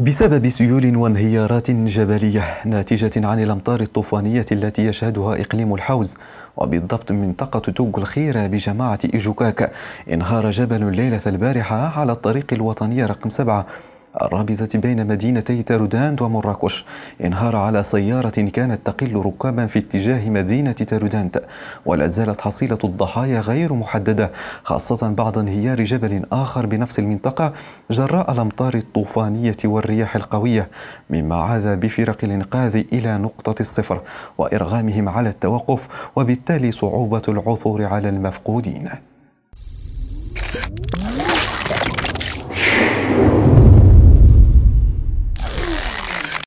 بسبب سيول وانهيارات جبلية ناتجة عن الأمطار الطوفانية التي يشهدها إقليم الحوز وبالضبط منطقة توج الخيرة بجماعة إيجوكاكا انهار جبل ليلة البارحة على الطريق الوطني رقم 7 الرابطة بين مدينتي تاروداند ومراكش انهار على سيارة كانت تقل ركابا في اتجاه مدينة تاروداند ولا زالت حصيلة الضحايا غير محددة خاصة بعد انهيار جبل آخر بنفس المنطقة جراء الأمطار الطوفانية والرياح القوية مما عاد بفرق الإنقاذ إلى نقطة الصفر وإرغامهم على التوقف وبالتالي صعوبة العثور على المفقودين